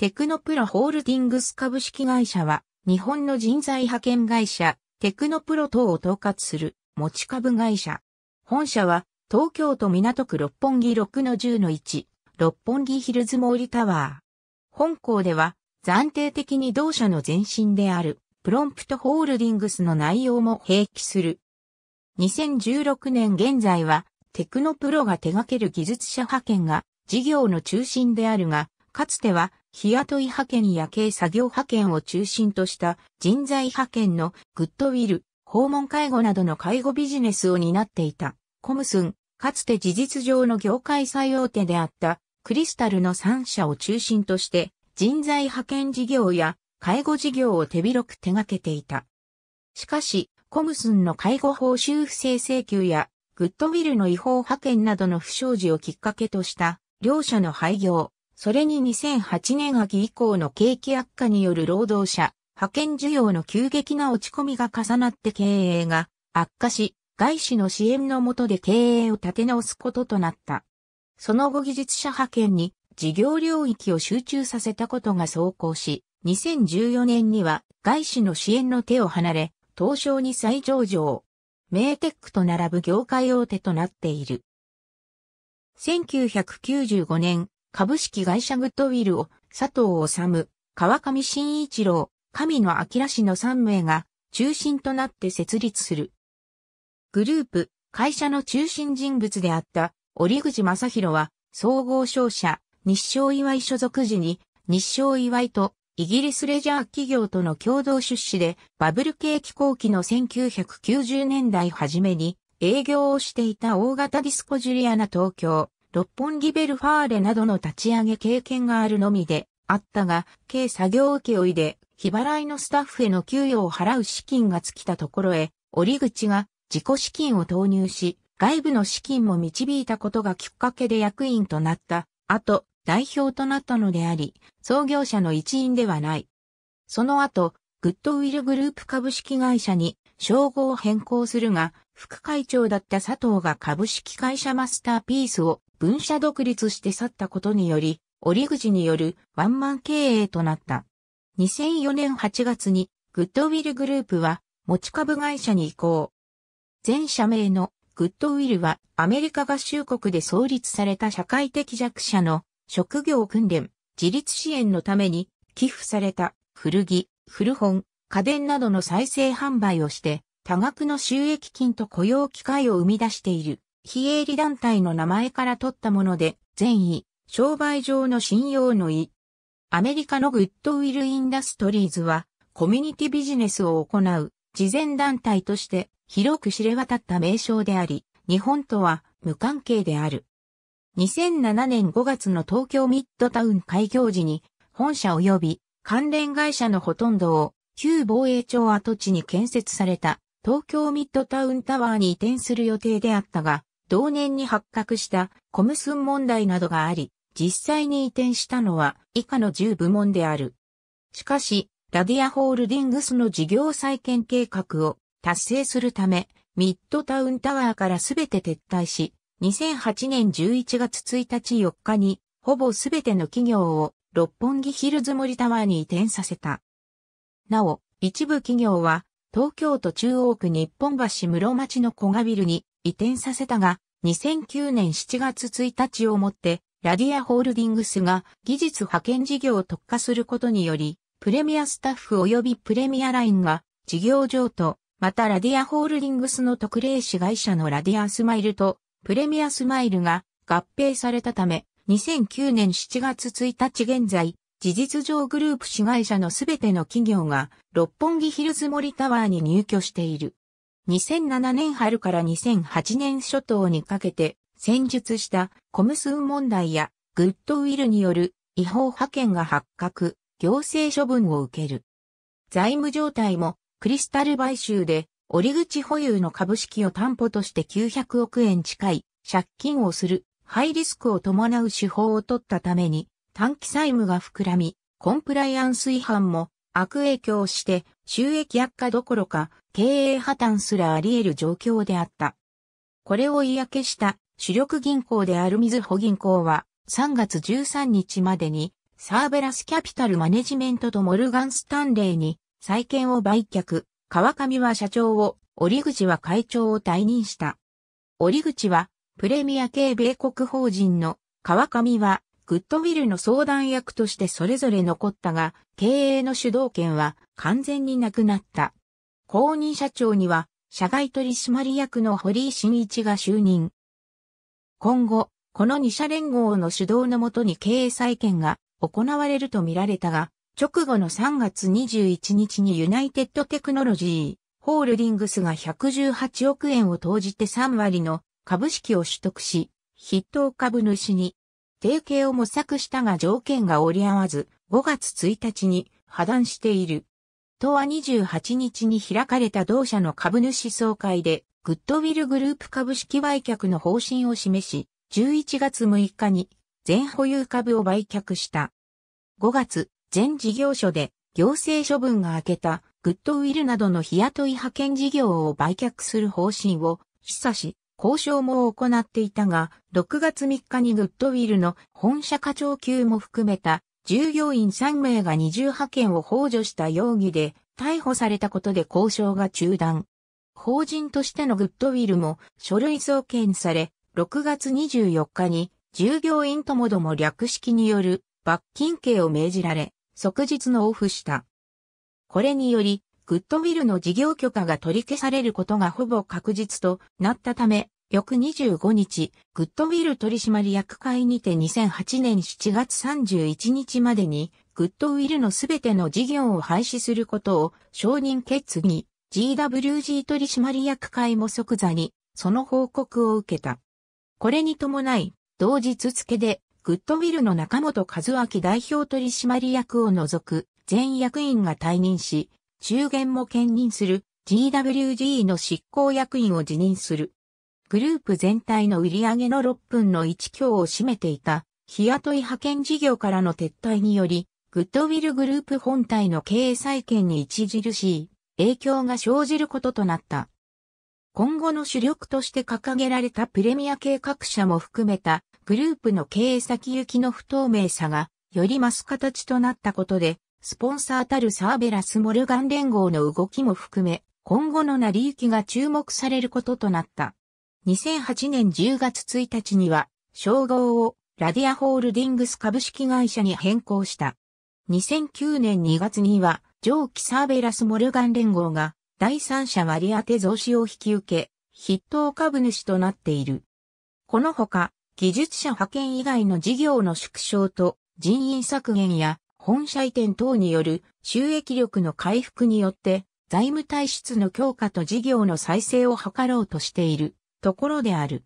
テクノプロホールディングス株式会社は、日本の人材派遣会社、テクノプロ等を統括する持ち株会社。本社は、東京都港区六本木6の10の1、六本木ヒルズモーリタワー。本校では、暫定的に同社の前身である、プロンプトホールディングスの内容も併記する。2016年現在は、テクノプロが手掛ける技術者派遣が事業の中心であるが、かつては日雇い派遣や軽作業派遣を中心とした人材派遣のグッドウィル、訪問介護などの介護ビジネスを担っていたコムスン、かつて事実上の業界最大手であったクリスタルの3社を中心として人材派遣事業や介護事業を手広く手掛けていた。しかし、コムスンの介護報酬不正請求やグッドウィルの違法派遣などの不祥事をきっかけとした両社の廃業、それに2008年秋以降の景気悪化による労働者、派遣需要の急激な落ち込みが重なって経営が悪化し、外資の支援の下で経営を立て直すこととなった。その後技術者派遣に事業領域を集中させたことが走行し、2014年には外資の支援の手を離れ、東証に再上場。メーテックと並ぶ業界大手となっている。1995年、株式会社グッドウィルを佐藤治、川上慎一郎、神野明氏の3名が中心となって設立する。グループ、会社の中心人物であった折口正宏は総合商社、日照祝い所属時に日照祝いとイギリスレジャー企業との共同出資でバブル景気後期の1990年代初めに営業をしていた大型ディスコジュリアナ東京六本木ベルファーレなどの立ち上げ経験があるのみであったが、軽作業請負で、日払いのスタッフへの給与を払う資金が尽きたところへ、折口が自己資金を投入し、外部の資金も導いたことがきっかけで役員となった、後、代表となったのであり、創業者の一員ではない。その後、グッドウィルグループ株式会社に称号を変更するが、副会長だった佐藤が株式会社マスターピースを分社独立して去ったことにより、折口によるワンマン経営となった。2004年8月にグッドウィルグループは持ち株会社に移行。全社名のグッドウィルはアメリカ合衆国で創立された社会的弱者の職業訓練、自立支援のために寄付された古着、古本、家電などの再生販売をして、多額の収益金と雇用機会を生み出している、非営利団体の名前から取ったもので、善意、商売上の信用の意。アメリカのグッドウィル・インダストリーズは、コミュニティビジネスを行う、慈善団体として、広く知れ渡った名称であり、日本とは無関係である。2007年5月の東京ミッドタウン開業時に、本社及び関連会社のほとんどを旧防衛庁跡地に建設された東京ミッドタウンタワーに移転する予定であったが、同年に発覚したコムスン問題などがあり、実際に移転したのは以下の10部門である。しかし、ラディアホールディングスの事業再建計画を達成するため、ミッドタウンタワーからすべて撤退し、2008年11月1日4日に、ほぼすべての企業を六本木ヒルズ森タワーに移転させた。なお、一部企業は、東京都中央区日本橋室町の小賀ビルに移転させたが、2009年7月1日をもって、ラディアホールディングスが技術派遣事業を特化することにより、プレミアスタッフ及びプレミアラインが事業譲渡、またラディアホールディングスの特例子会社のラディアスマイルとプレミアスマイルが合併されたため、2009年7月1日現在、事実上グループ市会社のすべての企業が六本木ヒルズ森タワーに入居している。2007年春から2008年初頭にかけて戦術したコムスン問題やグッドウィルによる違法派遣が発覚、行政処分を受ける。財務状態もクリスタル買収で折口保有の株式を担保として900億円近い借金をするハイリスクを伴う手法を取ったために短期債務が膨らみ、コンプライアンス違反も悪影響して収益悪化どころか経営破綻すらあり得る状況であった。これを嫌気した主力銀行であるみずほ銀行は3月13日までにサーベラスキャピタルマネジメントとモルガン・スタンレーに債券を売却、川上は社長を、折口は会長を退任した。折口はプレミア系米国法人の川上はグッドウィルの相談役としてそれぞれ残ったが、経営の主導権は完全になくなった。後任社長には、社外取締役の堀井新一が就任。今後、この2社連合の主導のもとに経営再建が行われるとみられたが、直後の3月21日にユナイテッドテクノロジー、ホールディングスが118億円を投じて3割の株式を取得し、筆頭株主に提携を模索したが条件が折り合わず、5月1日に破断している。都は28日に開かれた同社の株主総会で、グッドウィルグループ株式売却の方針を示し、11月6日に全保有株を売却した。5月、全事業所で行政処分が明けたグッドウィルなどの日雇い派遣事業を売却する方針を示唆し、交渉も行っていたが、6月3日にグッドウィルの本社課長級も含めた従業員3名が二重派遣を補助した容疑で逮捕されたことで交渉が中断。法人としてのグッドウィルも書類送検され、6月24日に従業員ともども略式による罰金刑を命じられ、即日のオフした。これにより、グッドウィルの事業許可が取り消されることがほぼ確実となったため、翌25日、グッドウィル取締役会にて2008年7月31日までに、グッドウィルのすべての事業を廃止することを承認決議、GWG 取締役会も即座に、その報告を受けた。これに伴い、同日付で、グッドウィルの中本和明代表取締役を除く全役員が退任し、中元も兼任する GWG の執行役員を辞任する。グループ全体の売上の6分の1強を占めていた日雇い派遣事業からの撤退により、グッドウィルグループ本体の経営再建に著しい影響が生じることとなった。今後の主力として掲げられたプレミア系各社も含めたグループの経営先行きの不透明さがより増す形となったことでスポンサーたるサーベラス・モルガン連合の動きも含め、今後の成り行きが注目されることとなった。2008年10月1日には、称号をラディアホールディングス株式会社に変更した。2009年2月には、上記サーベラス・モルガン連合が、第三者割当増資を引き受け、筆頭株主となっている。このほか、技術者派遣以外の事業の縮小と人員削減や本社移転等による収益力の回復によって、財務体質の強化と事業の再生を図ろうとしているところである。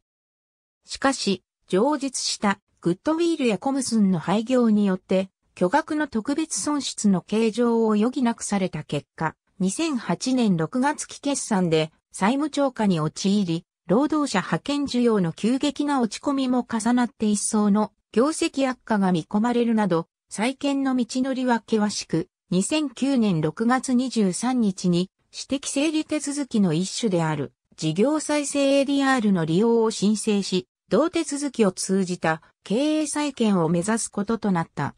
しかし、上述したグッドウィールやコムスンの廃業によって、巨額の特別損失の計上を余儀なくされた結果、2008年6月期決算で債務超過に陥り、労働者派遣需要の急激な落ち込みも重なって一層の業績悪化が見込まれるなど、再建の道のりは険しく、2009年6月23日に私的整理手続きの一種である事業再生 ADR の利用を申請し、同手続きを通じた経営再建を目指すこととなった。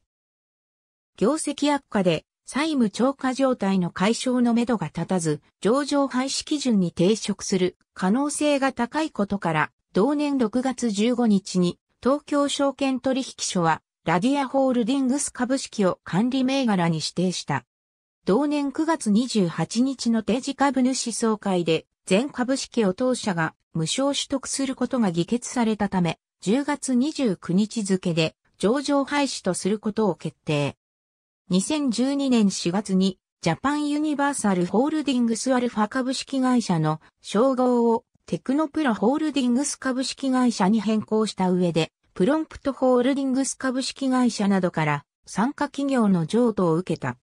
業績悪化で債務超過状態の解消のめどが立たず、上場廃止基準に抵触する可能性が高いことから、同年6月15日に東京証券取引所はラディアホールディングス株式を管理銘柄に指定した。同年9月28日の定時株主総会で、全株式を当社が無償取得することが議決されたため、10月29日付で上場廃止とすることを決定。2012年4月に、ジャパンユニバーサルホールディングスアルファ株式会社の称号をテクノプラホールディングス株式会社に変更した上で、プロンプトホールディングス株式会社などから参加企業の譲渡を受けた。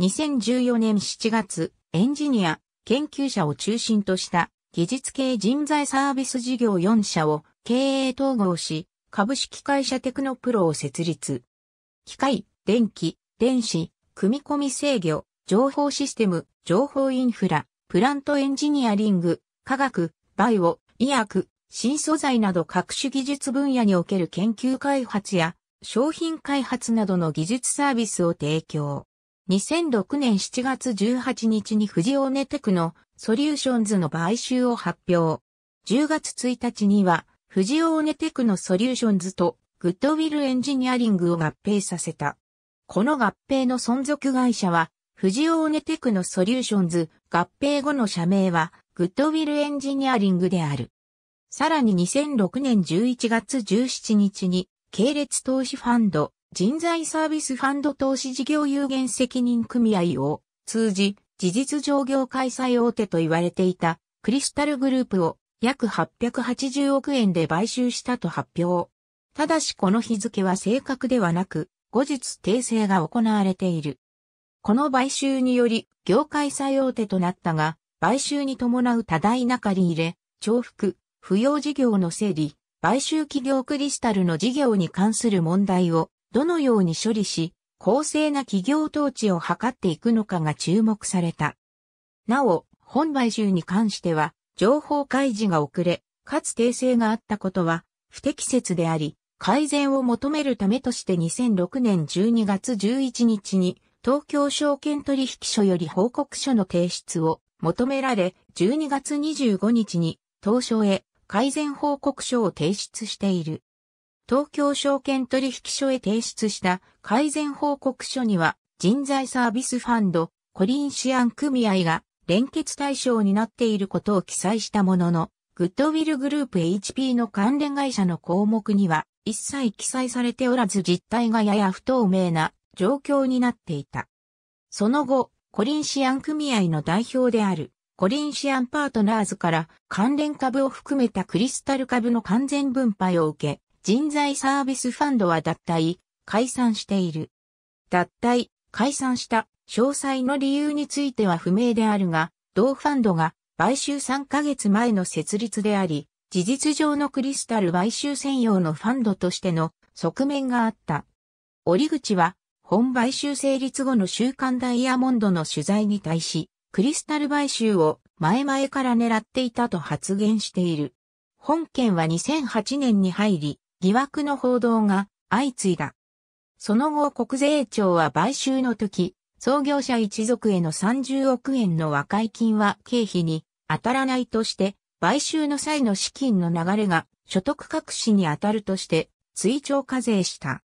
2014年7月、エンジニア、研究者を中心とした技術系人材サービス事業4社を経営統合し、株式会社テクノプロを設立。機械、電気、電子、組み込み制御、情報システム、情報インフラ、プラントエンジニアリング、科学、バイオ、医薬、新素材など各種技術分野における研究開発や商品開発などの技術サービスを提供。2006年7月18日に富士オーネテクのソリューションズの買収を発表。10月1日には富士オーネテクのソリューションズとグッドウィルエンジニアリングを合併させた。この合併の存続会社は富士オーネテクのソリューションズ合併後の社名はグッドウィルエンジニアリングである。さらに2006年11月17日に、系列投資ファンド、人材サービスファンド投資事業有限責任組合を通じ、事実上業開催大手と言われていたクリスタルグループを約880億円で買収したと発表。ただしこの日付は正確ではなく、後日訂正が行われている。この買収により、業界最大手となったが、買収に伴う多大な借り入れ、重複、扶養事業の整理、買収企業クリスタルの事業に関する問題をどのように処理し、公正な企業統治を図っていくのかが注目された。なお、本買収に関しては、情報開示が遅れ、かつ訂正があったことは、不適切であり、改善を求めるためとして2006年12月11日に、東京証券取引所より報告書の提出を求められ、12月25日に、東証へ改善報告書を提出している。東京証券取引所へ提出した改善報告書には人材サービスファンドコリンシアン組合が連結対象になっていることを記載したものの、グッドウィルグループ HP の関連会社の項目には一切記載されておらず実態がやや不透明な状況になっていた。その後、コリンシアン組合の代表であるコリンシアンパートナーズから関連株を含めたクリスタル株の完全分配を受け、人材サービスファンドは脱退、解散している。脱退、解散した詳細の理由については不明であるが、同ファンドが買収3ヶ月前の設立であり、事実上のクリスタル買収専用のファンドとしての側面があった。折口は本買収成立後の週刊ダイヤモンドの取材に対し、クリスタル買収を前々から狙っていたと発言している。本件は2008年に入り、疑惑の報道が相次いだ。その後国税庁は買収の時、創業者一族への30億円の和解金は経費に当たらないとして、買収の際の資金の流れが所得隠しに当たるとして追徴課税した。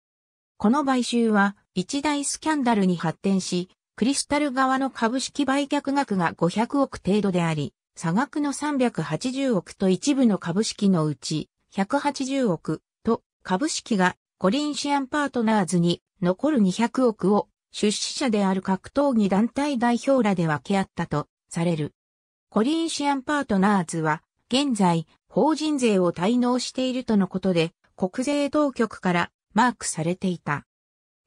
この買収は一大スキャンダルに発展し、クリスタル側の株式売却額が500億程度であり、差額の380億と一部の株式のうち180億と株式がコリンシアンパートナーズに残る200億を出資者である格闘技団体代表らで分け合ったとされる。コリンシアンパートナーズは現在法人税を滞納しているとのことで国税当局からマークされていた。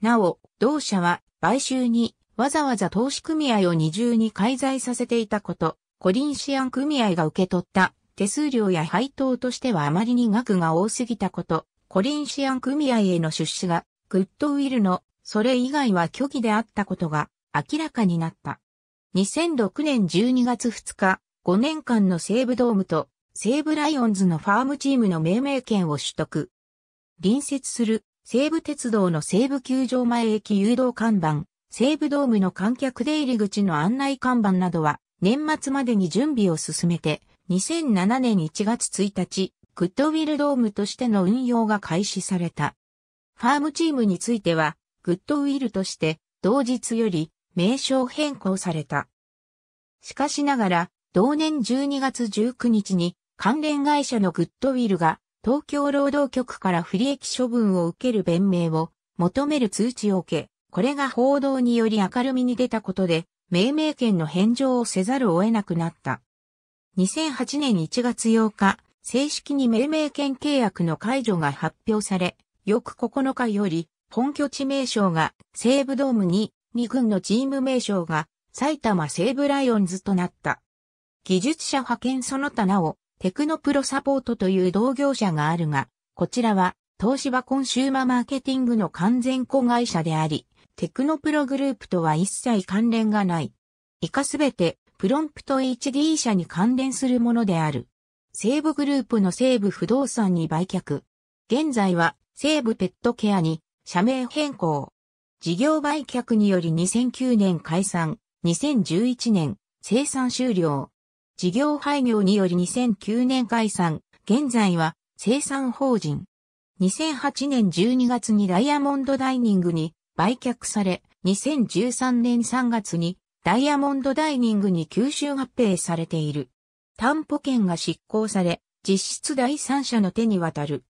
なお、同社は買収にわざわざ投資組合を二重に介在させていたこと、コリンシアン組合が受け取った手数料や配当としてはあまりに額が多すぎたこと、コリンシアン組合への出資がグッドウィルのそれ以外は虚偽であったことが明らかになった。2006年12月2日、5年間の西武ドームと西武ライオンズのファームチームの命名権を取得。隣接する西武鉄道の西武球場前駅誘導看板、西武ドームの観客出入り口の案内看板などは、年末までに準備を進めて、2007年1月1日、グッドウィルドームとしての運用が開始された。ファームチームについては、グッドウィルとして、同日より名称変更された。しかしながら、同年12月19日に、関連会社のグッドウィルが、東京労働局から不利益処分を受ける弁明を求める通知を受け、これが報道により明るみに出たことで、命名権の返上をせざるを得なくなった。2008年1月8日、正式に命名権契約の解除が発表され、翌9日より、本拠地名称が西武ドームに、2軍のチーム名称が埼玉西武ライオンズとなった。技術者派遣その他なお、テクノプロサポートという同業者があるが、こちらは東芝コンシューマーケティングの完全子会社であり、テクノプログループとは一切関連がない。以下すべて、プロンプト HD 社に関連するものである。西部グループの西部不動産に売却。現在は、西部ペットケアに、社名変更。事業売却により2009年解散、2011年、生産終了。事業廃業により2009年解散、現在は、生産法人。2008年12月にダイヤモンドダイニングに売却され、2013年3月にダイヤモンドダイニングに吸収合併されている。担保権が執行され、実質第三者の手に渡る。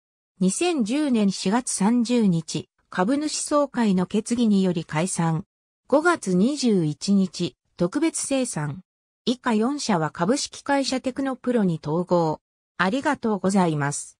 2010年4月30日、株主総会の決議により解散。5月21日、特別生産。以下4社は株式会社テクノプロに統合。ありがとうございます。